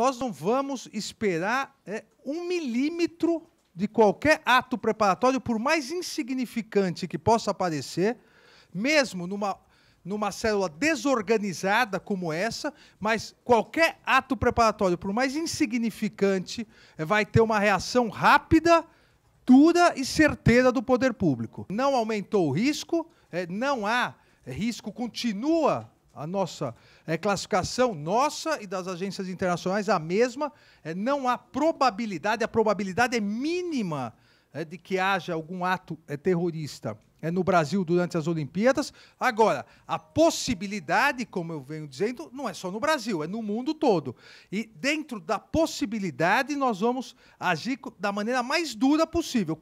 nós não vamos esperar é, um milímetro de qualquer ato preparatório, por mais insignificante que possa parecer, mesmo numa, numa célula desorganizada como essa, mas qualquer ato preparatório, por mais insignificante, é, vai ter uma reação rápida, dura e certeira do poder público. Não aumentou o risco, é, não há risco, continua a nossa é, classificação, nossa e das agências internacionais, a mesma. É, não há probabilidade, a probabilidade é mínima é, de que haja algum ato é, terrorista é, no Brasil durante as Olimpíadas. Agora, a possibilidade, como eu venho dizendo, não é só no Brasil, é no mundo todo. E dentro da possibilidade, nós vamos agir da maneira mais dura possível.